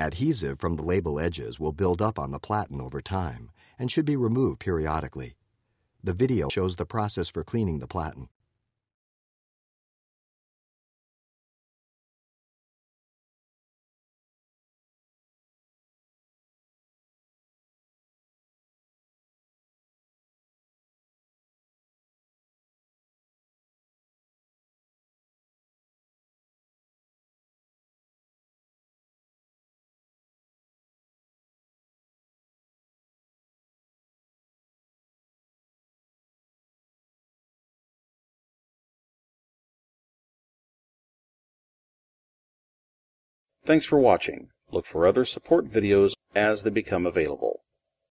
Adhesive from the label edges will build up on the platen over time and should be removed periodically. The video shows the process for cleaning the platen. Thanks for watching. Look for other support videos as they become available.